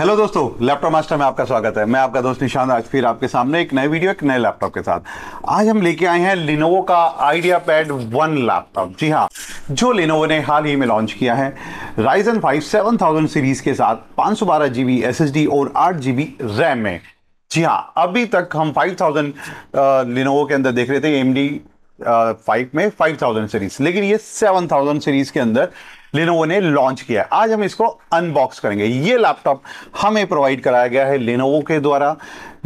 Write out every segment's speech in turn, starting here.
hello दोस्तों laptop master में आपका स्वागत है मैं आपका दोस्त निशान आज फिर आपके सामने एक नए वीडियो एक नए लैपटॉप के साथ आज हम लेके आए हैं लिनोवो का आइडिया पैड वन लैपटॉप जी हाँ जो लिनोवो ने हाल ही में लॉन्च किया है Ryzen five seven thousand series के साथ पाँच सौ बारह जी एस एस डी और आठ जी रैम में जी हाँ अभी तक हम फाइव थाउजेंड लिनोवो के अंदर देख रहे थे एम डी फाइव में फाइव थाउजेंड सीरीज लेकिन ये सेवन थाउजेंड सीरीज के अंदर लेनोवो ने लॉन्च किया आज हम इसको अनबॉक्स करेंगे ये लैपटॉप हमें प्रोवाइड कराया गया है लेनोवो के द्वारा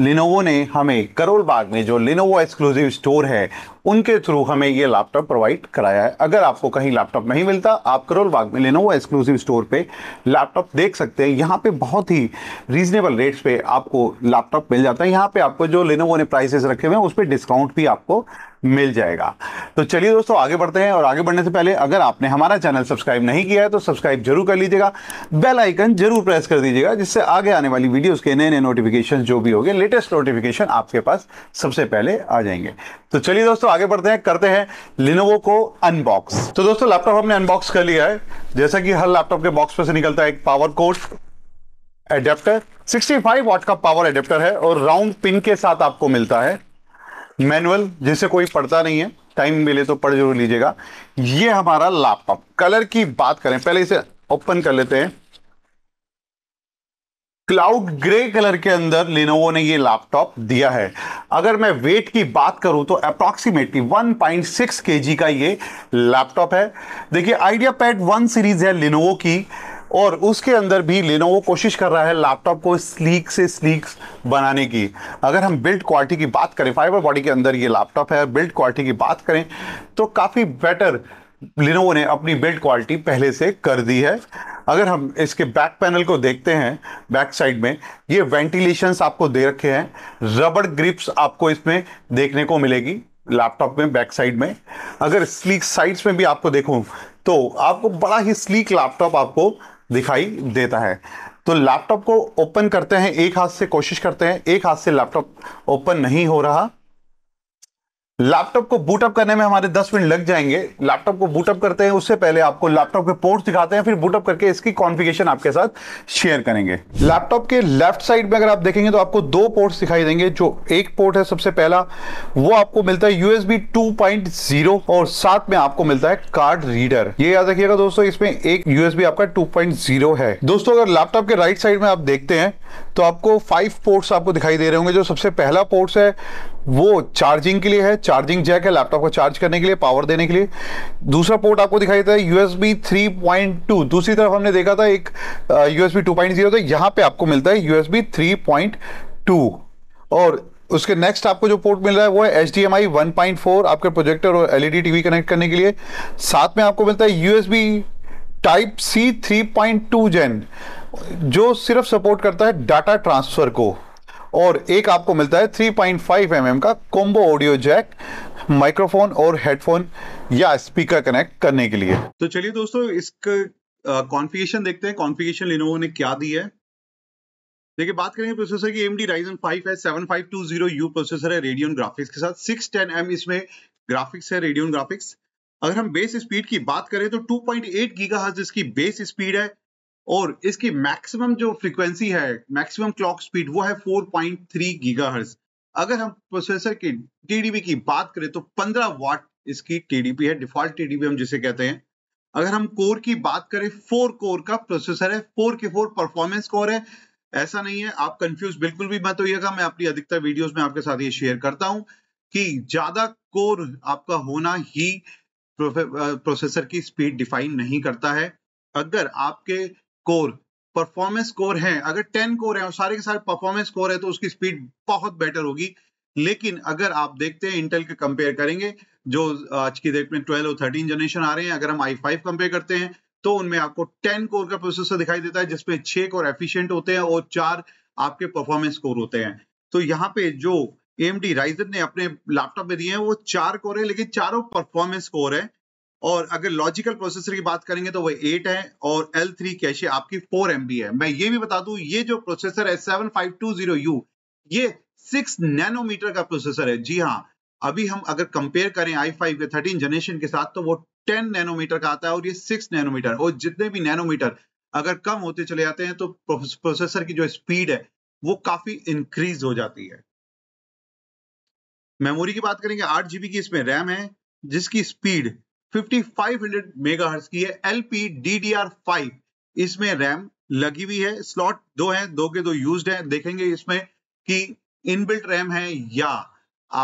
लिनोवो ने हमें करोल बाग में जो लिनोवो एक्सक्लूसिव स्टोर है उनके थ्रू हमें ये लैपटॉप प्रोवाइड कराया है अगर आपको कहीं लैपटॉप नहीं मिलता आप करोल बाग में वो एक्सक्लूसिव स्टोर पे लैपटॉप देख सकते हैं यहाँ पे बहुत ही रीजनेबल रेट्स पे आपको लैपटॉप मिल जाता है यहाँ पे आपको जो लेने वो प्राइसेस रखे हुए हैं उस पर डिस्काउंट भी आपको मिल जाएगा तो चलिए दोस्तों आगे बढ़ते हैं और आगे बढ़ने से पहले अगर आपने हमारा चैनल सब्सक्राइब नहीं किया है तो सब्सक्राइब जरूर कर लीजिएगा बेल आइकन जरूर प्रेस कर दीजिएगा जिससे आगे आने वाली वीडियोस के नए नए नोटिफिकेशन जो भी होंगे लेटेस्ट नोटिफिकेशन आपके पास सबसे पहले आ जाएंगे तो चलिए दोस्तों आगे बढ़ते हैं करते हैं लिनोवो को अनबॉक्स तो दोस्तों लैपटॉप हमने अनबॉक्स कर लिया है जैसा कि हर लैपटॉप के बॉक्स में से निकलता है एक पावर कोर्ट एडेप्टर 65 वाट का पावर एडेप्टर है और राउंड पिन के साथ आपको मिलता है मैनुअल जिसे कोई पढ़ता नहीं है टाइम मिले तो पढ़ जरूर लीजिएगा ये हमारा लैपटॉप कलर की बात करें पहले इसे ओपन कर लेते हैं क्लाउड ग्रे कलर के अंदर लिनोवो ने ये लैपटॉप दिया है अगर मैं वेट की बात करूं तो अप्रॉक्सीमेटली 1.6 पॉइंट का ये लैपटॉप है देखिए आइडिया पैड वन सीरीज है लिनोवो की और उसके अंदर भी लिनोवो कोशिश कर रहा है लैपटॉप को स्लीक से स्लीक बनाने की अगर हम बिल्ड क्वालिटी की बात करें फाइबर बॉडी के अंदर ये लैपटॉप है बिल्ड क्वालिटी की बात करें तो काफ़ी बेटर लिनोवो ने अपनी बिल्ड क्वालिटी पहले से कर दी है अगर हम इसके बैक पैनल को देखते हैं बैक साइड में ये वेंटिलेशन आपको दे रखे हैं रबड़ ग्रिप्स आपको इसमें देखने को मिलेगी लैपटॉप में बैक साइड में अगर स्लीक साइड्स में भी आपको देखूं तो आपको बड़ा ही स्लीक लैपटॉप आपको दिखाई देता है तो लैपटॉप को ओपन करते हैं एक हाथ से कोशिश करते हैं एक हाथ से लैपटॉप ओपन नहीं हो रहा लैपटॉप को बूटअप करने में हमारे 10 मिनट लग जाएंगे लैपटॉप को बूटअप करते हैं उससे पहले आपको लैपटॉप के पोर्ट्स दिखाते हैं फिर बूटअप करके इसकी कॉन्फ़िगरेशन आपके साथ शेयर करेंगे लैपटॉप के लेफ्ट साइड में अगर आप देखेंगे तो आपको दो पोर्ट्स दिखाई देंगे जो एक पोर्ट है सबसे पहला वो आपको मिलता है यूएस बी और साथ में आपको मिलता है कार्ड रीडर ये याद रखिएगा दोस्तों इसमें एक यूएस आपका टू है दोस्तों अगर लैपटॉप के राइट साइड में आप देखते हैं तो आपको फाइव पोर्ट्स आपको दिखाई दे रहे होंगे जो सबसे पहला पोर्ट्स है वो चार्जिंग के लिए है चार्जिंग जैक है लैपटॉप को चार्ज करने के लिए पावर देने के लिए दूसरा पोर्ट आपको दिखाई देता है यूएसबी 3.2 दूसरी तरफ हमने देखा था एक यूएसबी 2.0 तो यहां पे आपको मिलता है यूएसबी 3.2 और उसके नेक्स्ट आपको जो पोर्ट मिल रहा है वो है H D M I one point four आपके प्रोजेक्टर और एलईडी टीवी कनेक्ट करने के लिए साथ में आपको मिलता है USB type C three point two gen जो सिर्फ सपोर्ट करता है डाटा ट्रांसफर को और एक आपको मिलता है 3.5 पॉइंट mm का कॉम्बो ऑडियो जैक माइक्रोफोन और हेडफोन या स्पीकर कनेक्ट करने के लिए तो चलिए दोस्तों इसका कॉन्फ़िगरेशन देखते हैं कॉन्फ़िगरेशन लिनोवो ने क्या दी है देखिए बात करेंगे प्रोसेसर की एम डी राइजन फाइव है seven five two zero U processor है रेडियन ग्राफिक्स के साथ सिक्स टेन एम इसमें ग्राफिक्स है रेडियन ग्राफिक्स अगर हम बेस स्पीड की बात करें तो two point eight giga gigahertz इसकी बेस स्पीड है और इसकी मैक्सिमम जो फ्रीक्वेंसी है मैक्सिमम क्लॉक स्पीड वो है 4.3 गीगाहर्ट्ज अगर हम प्रोसेसर की टीडीपी की बात करें तो 15 वाट इसकी टीडीपी है डिफॉल्ट टीडीपी हम जिसे कहते हैं अगर हम कोर की बात करें फोर कोर का प्रोसेसर है फोर के फोर परफॉर्मेंस कोर है ऐसा नहीं है आप कंफ्यूज बिल्कुल भी मत होइएगा मैं अपनी अधिकतर वीडियोस में आपके साथ ये शेयर करता हूं कि ज्यादा कोर आपका होना ही प्रोसेसर की स्पीड डिफाइन नहीं करता है अगर आपके कोर परफॉर्मेंस कोर है अगर टेन कोर है और सारे के सारे परफॉर्मेंस कोर है तो उसकी स्पीड बहुत बेटर होगी लेकिन अगर आप देखते हैं इंटेल के कंपेयर करेंगे जो आज की डेट में ट्वेल्व और थर्टीन जनरेशन आ रहे हैं अगर हम आई फाइव कंपेयर करते हैं तो उनमें आपको टेन कोर का प्रोसेसर दिखाई देता है जिसमें छह कोर एफिशिएंट होते हैं और चार आपके परफॉर्मेंस कोर होते हैं तो यहाँ पे जो एम डी ने अपने लैपटॉप में दिए हैं वो चार कोर है लेकिन चारों परफॉर्मेंस कोर है और अगर लॉजिकल प्रोसेसर की बात करेंगे तो वो एट है और एल थ्री कैशे आपकी फोर एम है मैं ये भी बता दू ये जो प्रोसेसर है seven five two zero U ये सिक्स नैनोमीटर का प्रोसेसर है जी हाँ अभी हम अगर कंपेयर करें आई फाइव के थर्टीन जनरेशन के साथ तो वो टेन नैनोमीटर का आता है और ये सिक्स नैनोमीटर और जितने भी नैनोमीटर अगर कम होते चले जाते हैं तो प्रोसेसर की जो स्पीड है वो काफी इंक्रीज हो जाती है मेमोरी की बात करेंगे आठ जीबी की इसमें रैम है जिसकी स्पीड 5500 मेगाहर्ट्ज की है L P D D R five इसमें रैम लगी हुई है स्लॉट दो हैं दो के दो यूज्ड हैं देखेंगे इसमें कि इनबिल्ट रैम है या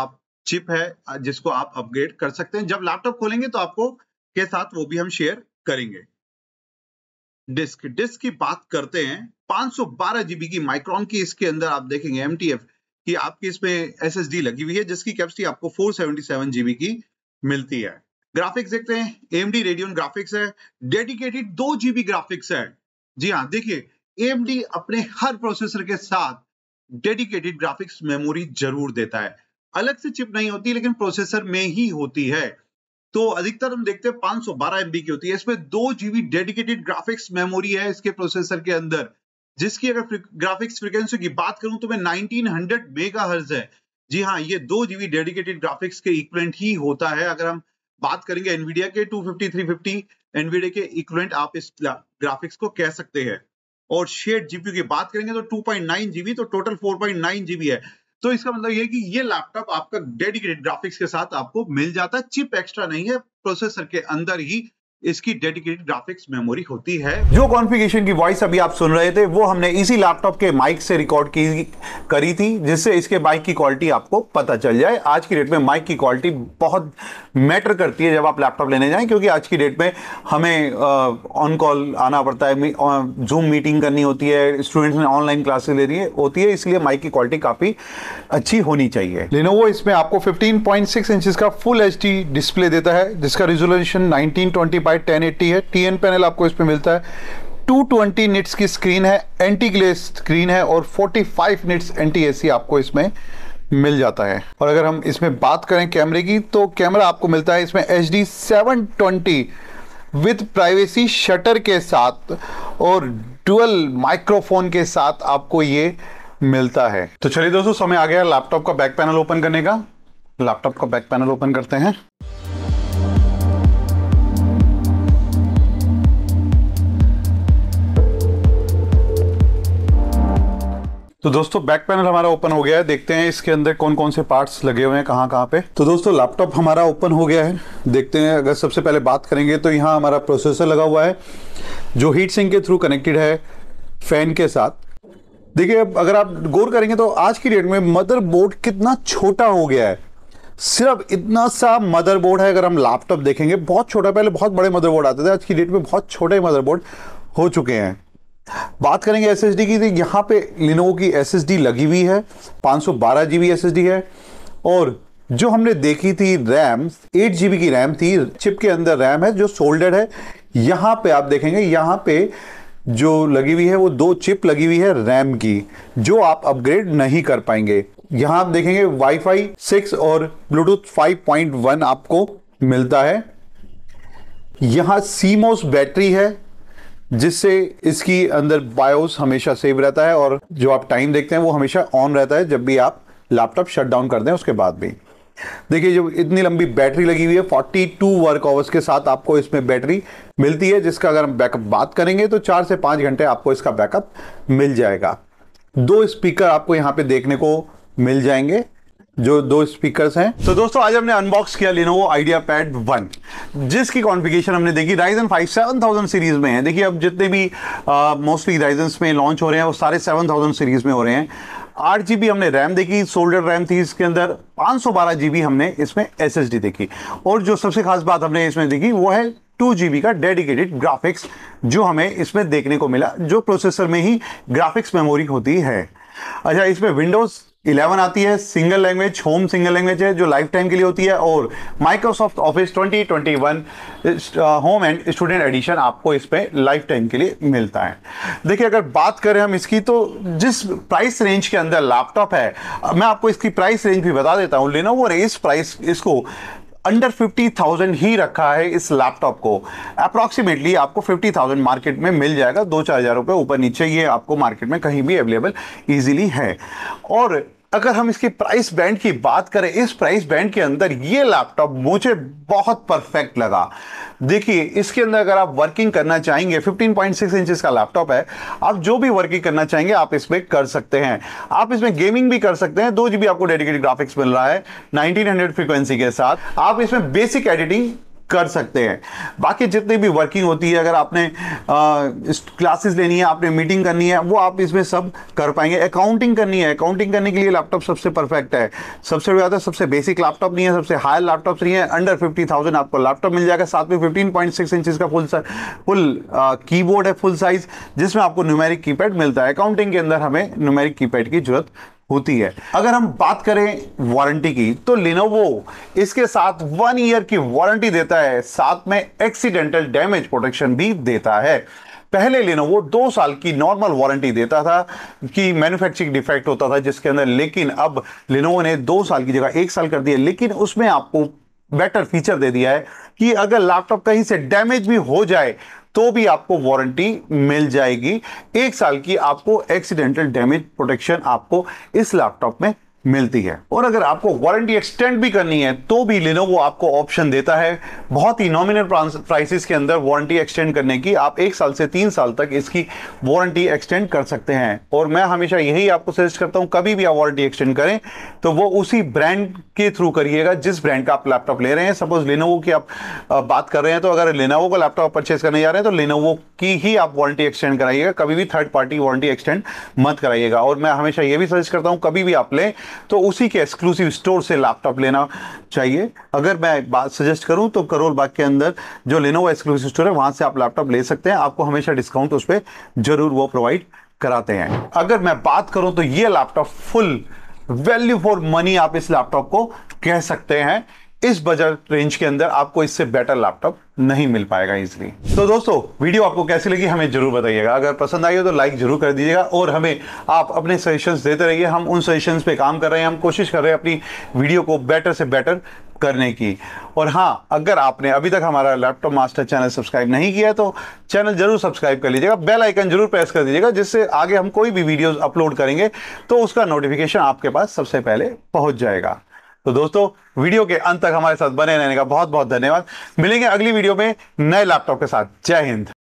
आप चिप है जिसको आप अपग्रेड कर सकते हैं जब लैपटॉप खोलेंगे तो आपको के साथ वो भी हम शेयर करेंगे डिस्क डिस्क की बात करते हैं 512 जीबी की माइक्रॉन की इसके अंदर आप देखेंगे एम कि आपकी इसमें एस लगी हुई है जिसकी कैपेसिटी आपको 477 जीबी की मिलती है ग्राफिक्स देखते हैं एमडी रेडियन ग्राफिक्स है डेडिकेटेड दो जीबी ग्राफिक्स है जी हाँ देखिए एमडी अपने हर प्रोसेसर के साथ डेडिकेटेड ग्राफिक्स मेमोरी जरूर देता है अलग से चिप नहीं होती लेकिन प्रोसेसर में ही होती है तो अधिकतर हम देखते हैं 512 सौ की होती है इसमें दो जीबी डेडिकेटेड ग्राफिक्स मेमोरी है इसके प्रोसेसर के अंदर जिसकी अगर ग्राफिक्स फ्रिक्वेंसी की बात करूं तो मैं 1900 हर्ज है जी हाँ ये दो जीबी डेडिकेटेड ग्राफिक्स के इक्वेंट ही होता है अगर हम बात करेंगे एनवीडिया के 250 350 एनवीडिया के इक्वलेंट आप इस ग्राफिक्स को कह सकते हैं और शेड जीपी की बात करेंगे तो 2.9 जीबी तो टोटल 4.9 जीबी है तो इसका मतलब यह कि ये लैपटॉप आपका डेडिकेटेड ग्राफिक्स के साथ आपको मिल जाता है चिप एक्स्ट्रा नहीं है प्रोसेसर के अंदर ही इसकी डेडिकेटेड ग्राफिक्स मेमोरी होती है जो कॉन्फ़िगरेशन की वॉइस अभी आप सुन रहे थे वो हमने इसी लैपटॉप के माइक से रिकॉर्ड की करी थी जिससे इसके माइक की क्वालिटी आपको पता चल जाए आज की डेट में माइक की क्वालिटी बहुत मैटर करती है जब आप लैपटॉप लेने जाएं क्योंकि आज की डेट में हमें ऑन कॉल आना पड़ता है जूम मीटिंग करनी होती है स्टूडेंट्स ने ऑनलाइन क्लासेस ले रही है होती है इसलिए माइक की क्वालिटी काफ़ी अच्छी होनी चाहिए लेनोवो इसमें आपको 15.6 इंचेस का फुल एच डिस्प्ले देता है जिसका resolution nineteen twenty fight ten eighty है टी एन पैनल आपको इस पर मिलता है 220 ट्वेंटी निट्स की स्क्रीन है एंटी ग्लेस स्क्रीन है और 45 फाइव निट्स एंटी एसी आपको इसमें मिल जाता है और अगर हम इसमें बात करें कैमरे की तो कैमरा आपको मिलता है इसमें H D seven twenty with privacy shutter के साथ और डुअल माइक्रोफोन के साथ आपको ये मिलता है तो चलिए दोस्तों समय आ गया लैपटॉप का बैक पैनल ओपन करने का लैपटॉप का बैक पैनल ओपन करते हैं तो दोस्तों बैक पैनल हमारा ओपन हो गया है देखते हैं इसके अंदर कौन कौन से पार्ट्स लगे हुए हैं कहाँ कहाँ पे तो दोस्तों लैपटॉप हमारा ओपन हो गया है देखते हैं अगर सबसे पहले बात करेंगे तो यहाँ हमारा प्रोसेसर लगा हुआ है जो हीट सिंक के थ्रू कनेक्टेड है फैन के साथ देखिए अब अगर आप गौर करेंगे तो आज की डेट में मदर कितना छोटा हो गया है सिर्फ इतना सा मदर है अगर हम लैपटॉप देखेंगे बहुत छोटा पहले बहुत बड़े मदर आते थे आज की डेट में बहुत छोटे मदर हो चुके हैं बात करेंगे एस की तो यहाँ पे लिनोवो की एस लगी हुई है पांच सौ बारह एस डी है और जो हमने देखी थी रैम एट जीबी की रैम थी चिप के अंदर रैम है जो सोल्डर है यहाँ पे आप देखेंगे यहाँ पे जो लगी हुई है वो दो चिप लगी हुई है रैम की जो आप अपग्रेड नहीं कर पाएंगे यहाँ आप देखेंगे वाईफाई 6 और ब्लूटूथ 5.1 आपको मिलता है यहाँ सीमोस बैटरी है जिससे इसकी अंदर बायोस हमेशा सेव रहता है और जो आप टाइम देखते हैं वो हमेशा ऑन रहता है जब भी आप लैपटॉप शट डाउन कर दें उसके बाद भी देखिए जब इतनी लंबी बैटरी लगी हुई है 42 वर्क आवर्स के साथ आपको इसमें बैटरी मिलती है जिसका अगर हम बैकअप बात करेंगे तो चार से पाँच घंटे आपको इसका बैकअप मिल जाएगा दो स्पीकर आपको यहाँ पे देखने को मिल जाएंगे जो दो स्पीकर्स हैं तो दोस्तों आज हमने अनबॉक्स किया लेना वो आइडिया पैड वन जिसकी कॉन्फ़िगरेशन हमने देखी Ryzen five seven thousand series में है देखिए अब जितने भी मोस्टली uh, राइजन में लॉन्च हो रहे हैं वो सारे सेवन थाउजेंड सीरीज में हो रहे हैं आठ जी हमने रैम देखी सोल्डर रैम थी इसके अंदर पाँच सौ बारह जी बी हमने इसमें एस एस डी देखी और जो सबसे खास बात हमने इसमें देखी वो है टू जी का डेडिकेटेड ग्राफिक्स जो हमें इसमें देखने को मिला जो प्रोसेसर में ही ग्राफिक्स मेमोरी होती है अच्छा इसमें विंडोज़ इलेवन आती है single language home single language है जो लाइफ टाइम के लिए होती है और Microsoft Office 2021 home and student edition आपको इस पर लाइफ टाइम के लिए मिलता है देखिए अगर बात करें हम इसकी तो जिस प्राइस रेंज के अंदर लैपटॉप है मैं आपको इसकी प्राइस रेंज भी बता देता हूँ लेना वो इस प्राइस इसको अंडर 50,000 ही रखा है इस लैपटॉप को अप्रॉक्सीमेटली आपको 50,000 मार्केट में मिल जाएगा दो चार हज़ार रुपये ऊपर नीचे ये आपको मार्केट में कहीं भी अवेलेबल ईजिली है और अगर हम इसकी प्राइस बैंड की बात करें इस प्राइस बैंड के अंदर ये लैपटॉप मुझे बहुत परफेक्ट लगा देखिए इसके अंदर अगर आप वर्किंग करना चाहेंगे 15.6 इंचेस का लैपटॉप है आप जो भी वर्किंग करना चाहेंगे आप इसमें कर सकते हैं आप इसमें गेमिंग भी कर सकते हैं दो जी आपको डेडिकेटेड ग्राफिक्स मिल रहा है नाइनटीन फ्रीक्वेंसी के साथ आप इसमें बेसिक एडिटिंग कर सकते हैं बाकी जितनी भी वर्किंग होती है अगर आपने क्लासेस लेनी है आपने मीटिंग करनी है वो आप इसमें सब कर पाएंगे अकाउंटिंग करनी है अकाउंटिंग करने के लिए लैपटॉप सबसे परफेक्ट है सबसे ज़्यादा तो सबसे बेसिक लैपटॉप नहीं है सबसे हायर लैपटॉप नहीं है अंडर फिफ्टी थाउजेंड आपको लैपटॉप मिल जाएगा साथ में फिफ्टीन पॉइंट सिक्स इंचज़ का फुल फुल की है फुल साइज़ जिसमें आपको न्यूमेरिक कीपैड मिलता है अकाउंटिंग के अंदर हमें न्यूमेरिक कीपैड की जरूरत होती है अगर हम बात करें वारंटी की तो लिनोवो इसके साथ वन ईयर की वारंटी देता है साथ में एक्सीडेंटल डैमेज प्रोटेक्शन भी देता है पहले लिनोवो दो साल की नॉर्मल वारंटी देता था कि मैन्युफैक्चरिंग डिफेक्ट होता था जिसके अंदर लेकिन अब लिनोवो ने दो साल की जगह एक साल कर दिया लेकिन उसमें आपको बेटर फीचर दे दिया है कि अगर लैपटॉप कहीं से डैमेज भी हो जाए तो भी आपको वारंटी मिल जाएगी एक साल की आपको एक्सीडेंटल डैमेज प्रोटेक्शन आपको इस लैपटॉप में मिलती है और अगर आपको वारंटी एक्सटेंड भी करनी है तो भी लिनोवो आपको ऑप्शन देता है बहुत ही नॉमिनल प्राइसेस के अंदर वारंटी एक्सटेंड करने की आप एक साल से तीन साल तक इसकी वारंटी एक्सटेंड कर सकते हैं और मैं हमेशा यही आपको सजेस्ट करता हूँ कभी भी आप वारंटी एक्सटेंड करें तो वो उसी ब्रांड के थ्रू करिएगा जिस ब्रांड का आप लैपटॉप ले रहे हैं सपोज लिनोवो की आप बात कर रहे हैं तो अगर लिनोवो का लैपटॉप परचेज करने जा रहे हैं तो लिनोवो की ही आप वारंटी एक्सटेंड कराइएगा कभी भी थर्ड पार्टी वारंटी एक्सटेंड मत कराइएगा और मैं हमेशा ये भी सजेस्ट करता हूँ कभी भी आप लें तो उसी के एक्सक्लूसिव स्टोर से लैपटॉप लेना चाहिए अगर मैं बात सजेस्ट करूँ तो करोल बाग के अंदर जो लेनोवो एक्सक्लूसिव स्टोर है वहाँ से आप लैपटॉप ले सकते हैं आपको हमेशा डिस्काउंट उस पर जरूर वो प्रोवाइड कराते हैं अगर मैं बात करूँ तो ये laptop full value for money आप इस लैपटॉप को कह सकते हैं इस बजट रेंज के अंदर आपको इससे बेटर लैपटॉप नहीं मिल पाएगा इजिली तो दोस्तों वीडियो आपको कैसी लगी हमें जरूर बताइएगा अगर पसंद आई हो तो लाइक जरूर कर दीजिएगा और हमें आप अपने सजेशंस देते रहिए हम उन सजेशंस पे काम कर रहे हैं हम कोशिश कर रहे हैं अपनी वीडियो को बेटर से बेटर करने की और हाँ अगर आपने अभी तक हमारा लैपटॉप मास्टर चैनल सब्सक्राइब नहीं किया तो चैनल जरूर सब्सक्राइब कर लीजिएगा बेल आइकन जरूर प्रेस कर दीजिएगा जिससे आगे हम कोई भी वीडियोस अपलोड करेंगे तो उसका नोटिफिकेशन आपके पास सबसे पहले पहुंच जाएगा तो दोस्तों वीडियो के अंत तक हमारे साथ बने रहने का बहुत बहुत धन्यवाद मिलेंगे अगली वीडियो में नए लैपटॉप के साथ जय हिंद